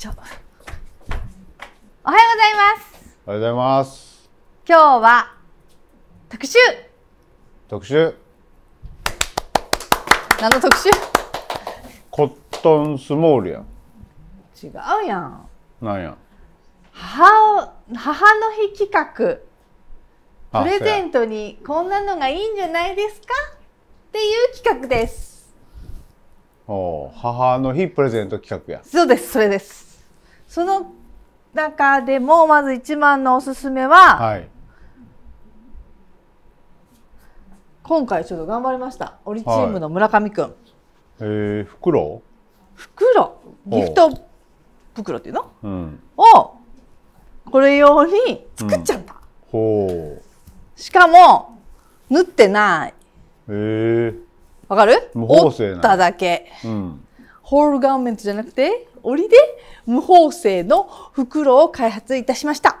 ちゃおはようございますおはようございます今日は特集特集何の特集コットンスモールやん違うやんなんや母母の日企画プレゼントにこんなのがいいんじゃないですかっていう企画ですお母の日プレゼント企画やそうですそれですその中でもまず一番のおすすめは、はい、今回ちょっと頑張りましたオリチームの村上君、はい、えー、袋袋ギフト袋っていうの、うん、をこれ用に作っちゃった、うん、しかも縫ってないへえー、わかる折っただけ、うんホールガーメントじゃなくて、織で無縫製の袋を開発いたしました。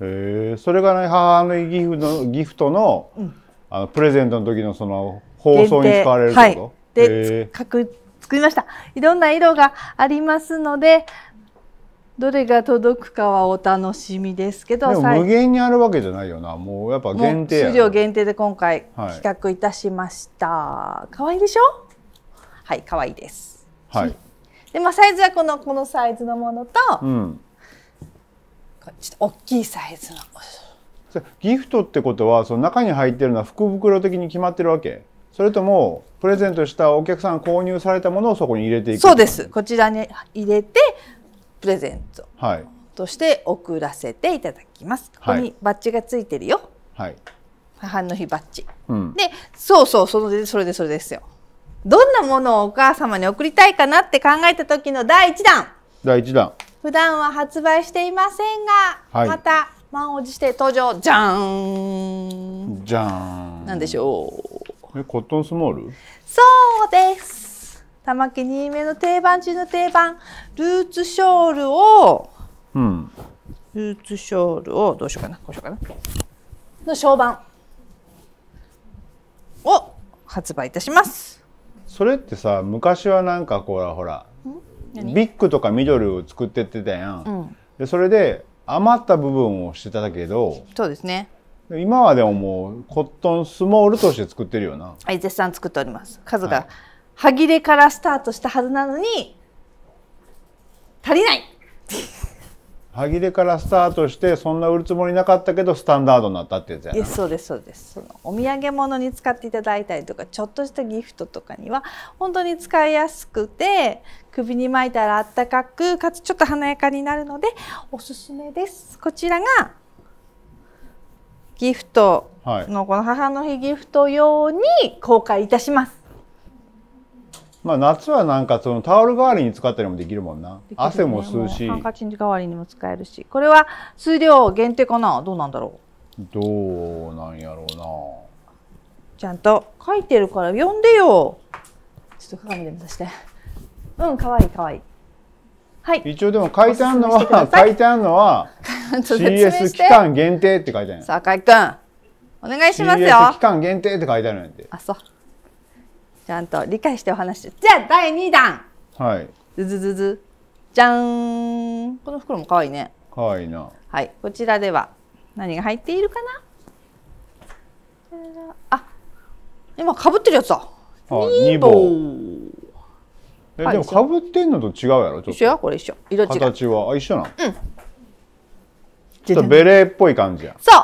へえ、それがね、母のギフのギフトの、うん、あのプレゼントの時のその包装に使われるってこと。はい、で、各作りました。いろんな色がありますので。どれが届くかはお楽しみですけど無限にあるわけじゃないよなもうやっぱ限定数量限定で今回企画いたしました、はい、可愛いでしょはい可愛いですはい、で、まあ、サイズはこのこのサイズのものと、うん、ちょっと大きいサイズのギフトってことはその中に入ってるのは福袋的に決まってるわけそれともプレゼントしたお客さん購入されたものをそこに入れていくそうですこちらに入れてプレゼントとして送らせていただきます、はい、ここにバッジがついてるよ、はい、母の日バッジ、うん、でそうそうそれでそれでそれですよどんなものをお母様に送りたいかなって考えた時の第1弾第1弾普段は発売していませんが、はい、また満を持して登場じゃんじゃんなんでしょうえコットンスモールそうです玉木新名の定番中の定番ルーツショールを、うん、ルーツショールをどうしようかなこうしようかなの小判を発売いたしますそれってさ昔はなんかこうほらビッグとかミドルを作ってってたやん、うん、でそれで余った部分をしてたけどそうですね今はでももうコットンスモールとして作ってるよなはい絶賛作っております数が、は歯切れからスタートしたはずなのに足りない歯切れからスタートしてそんな売るつもりなかったけどスタンダードになったってやつやなそうですそうですそのお土産物に使っていただいたりとかちょっとしたギフトとかには本当に使いやすくて首に巻いたらあったかくかつちょっと華やかになるのでおすすめですこちらがギフトのこの母の日ギフト用に公開いたしますまあ夏はなんかそのタオル代わりに使ったりもできるもんな。ね、汗も吸うし。ハンカチ代わりにも使えるし。これは数量限定かなどうなんだろうどうなんやろうな。ちゃんと書いてるから読んでよ。ちょっと鏡でもさして。うん、かわいいかわいい。はい。一応でも書いてあるのは、書いてあるのは CS 期間限定って書いてあるさあ、かいくん。お願いしますよ。CS 期間限定って書いてあるんで。あ、そう。ちゃんと理解してお話しじゃあ第2弾はいズズズズじゃんこの袋も可愛いね可愛いなはいこちらでは何が入っているかなあ今かぶってるやつだニボえ、でもかぶってんのと違うやろ一緒よこれ一緒色違う形はあ一緒なうんちょっとベレーっぽい感じやそ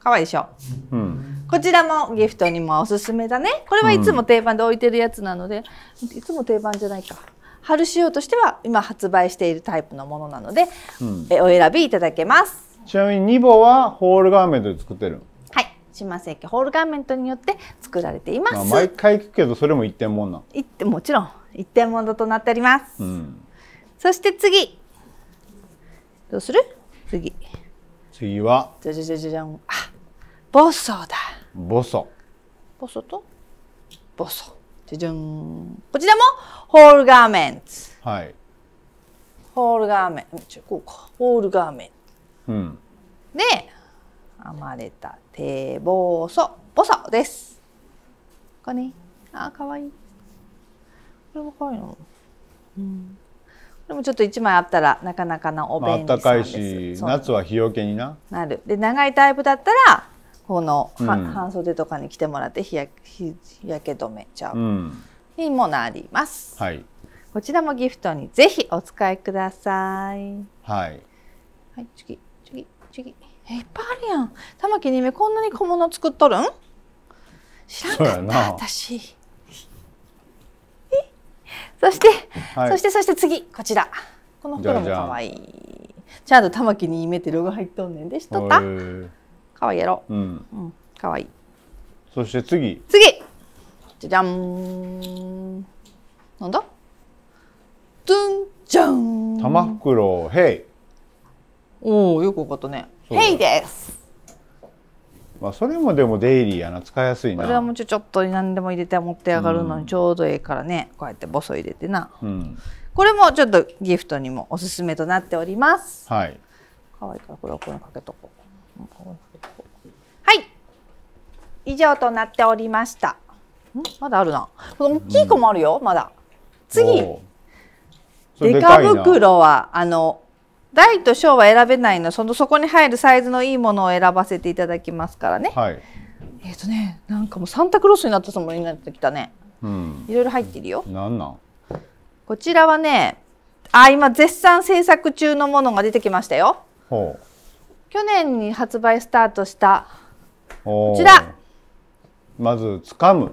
うかわいいでしょうんこちらもギフトにもおすすめだね。これはいつも定番で置いてるやつなので、うん、いつも定番じゃないか。春仕様としては今発売しているタイプのものなので、うん、えお選びいただけます。ちなみにニボはホールガーメントで作ってる。はい、島世紀ホールガーメントによって作られています。まあ、毎回聞くけどそれも一点もんな。一点もちろん一点もんとなっております。うん、そして次どうする？次。次は。じゃじゃじゃじゃん。あ、ボッソーだ。ボソボソとボソじゃじゃんこちらもホールガーメンツはいホールガーメンこうかホールガーメンうん、で編まれた手ボソボソですこねあ可愛いいこれもいうんでもちょっと1枚あったらなかなかなお弁当、です、あったかいし夏は日よけにななるで長いタイプだったらこの、うん、半袖とかに着てもらって日焼日焼け止めちゃう、にもなります、はい、こちらもギフトにぜひお使いくださいはい、はい、次次次えいっぱいあるやん玉木にめこんなに小物作っとるん知らんかった私そして、はい、そしてそして次こちらこの袋もかわいいじゃあじゃと玉木にめってロゴ入っとんねんでしとった可愛いやろ。うん。うん、いい。そして次。次。じゃじゃん。なんだ。ドゥンじゃん。玉袋ヘイ。おお、よくわかったね。ヘイです。まあ、それもでもデイリーやな使いやすいなこれはもうちょちょっと何でも入れて持って上がるのにちょうどええからね、うん、こうやってボソ入れてな、うん、これもちょっとギフトにもおすすめとなっておりますはい可愛いからこれはこれかけとこうはい以上となっておりましたまだあるな大きい子もあるよ、うん、まだ次デカ袋はあの大と小は選べないのそのそこに入るサイズのいいものを選ばせていただきますからね、はい、えっ、ー、とねなんかもうサンタクロースになったつもりになってきたね、うん、いろいろ入ってるよなんなんこちらはねあ今絶賛制作中のものが出てきましたよほう去年に発売スタートしたこちらまずつかむ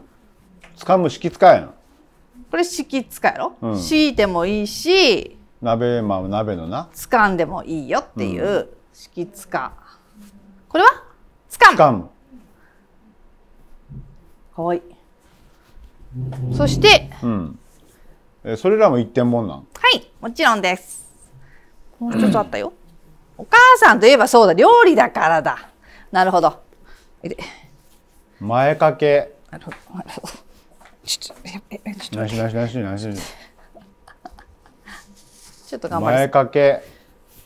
つかむ敷使やんこれ敷使やろ、うん、敷いてもいいし鍋まあ鍋のなつかんでもいいよっていう、うん、敷つかこれはつかむかむかわいいそして、うん、えそれらも一点もんなんはいもちろんですもう一つあったよお母さんといえばそうだ料理だからだなるほど前掛けなるほどちょっとちょっとちょっと頑張り前掛け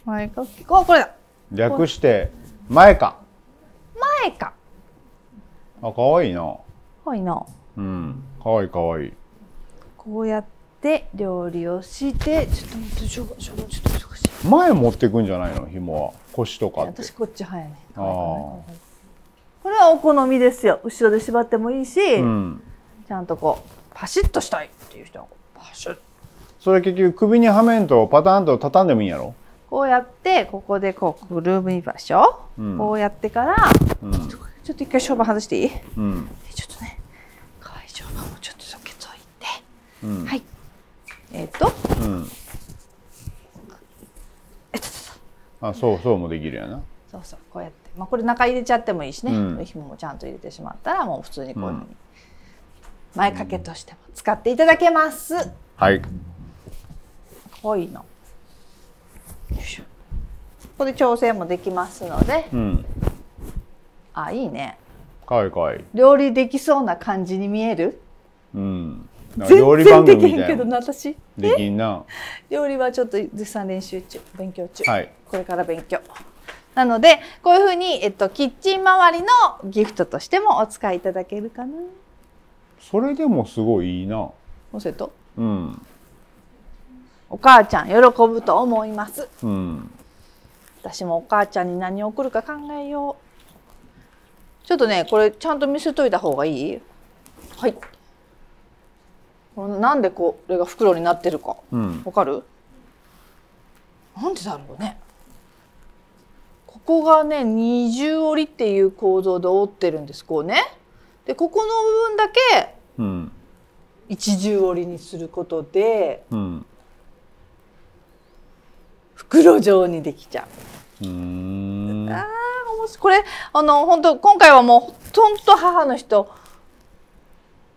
前掛けここれだ略して前か前かあ可愛いな可愛いなうん可愛い可愛いこうやって料理をしてちょっと待ってちょっとちょっと前持ってくんじゃないの紐は腰とか私こっち早いねこれはお好みですよ後ろで縛ってもいいし、うん、ちゃんとこうパシッとしたいっていう人はパシッそれ結局首にはめんとパターンと畳んでもいいんやろこうやってここでこうくるみ場所、うん、こうやってから、うん、ちょっと一回商売外していい、うん、ちょっとね可愛い商売もちょっとソケツ置いて、はいえっ、ー、と、うんあそうそうもできるやなそうそうこうやって、まあ、これ中入れちゃってもいいしね、うん、紐もちゃんと入れてしまったらもう普通にこういうふうに前掛けとしても使っていただけます、うん、はいこういうのここで調整もできますので、うん、あいいねかわいいかわいい料理できそうな感じに見えるうん料理番組みたいな私できんな料理はちょっと絶賛練習中勉強中、はい、これから勉強なのでこういうふうに、えっと、キッチン周りのギフトとしてもお使いいただけるかなそれでもすごいいいなおせとうんお母ちゃん喜ぶと思います、うん、私もお母ちゃんに何を送るか考えようちょっとねこれちゃんと見せといた方がいいはいなんでこれが袋になってるか、うん、わかるなんでだろうねここがね二重折りっていう構造で折ってるんですこうねでここの部分だけ、一重折りにすることで、うん、袋状にできちゃう。うああ面白これあの本当今回はもうほとんど母の人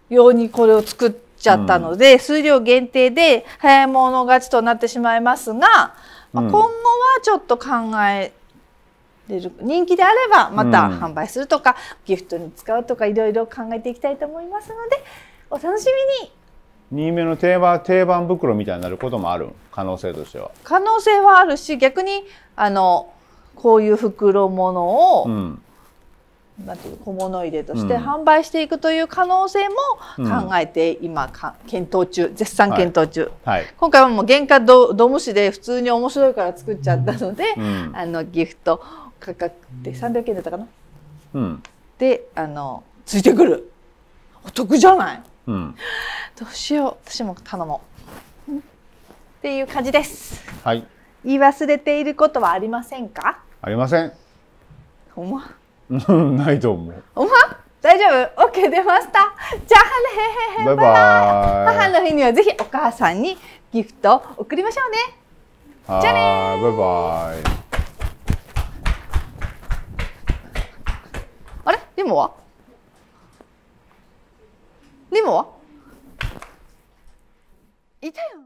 ようにこれを作って。ちゃったので、うん、数量限定で早い者勝ちとなってしまいますが、まあ、今後はちょっと考えれる人気であればまた販売するとか、ギフトに使うとかいろいろ考えていきたいと思いますのでお楽しみに2目の定番定番袋みたいになることもある可能性としては可能性はあるし逆にあのこういう袋物を、なんていう小物入れとして販売していくという可能性も考えて今か、ん、検討中絶賛検討中、はいはい、今回はもう原価どど無視で普通に面白いから作っちゃったので、うん、あのギフト価格で300円だったかな、うん、であのついてくるお得じゃない、うん、どうしよう私も頼もう、ん、っていう感じです、はい、言い忘れていることはありませんかありませんほんまないと思う。おま大丈夫 ?OK 出ましたじゃあねバイバイ母の日にはぜひお母さんにギフト送りましょうねじゃあねバイバイあれリモはリモはいたよ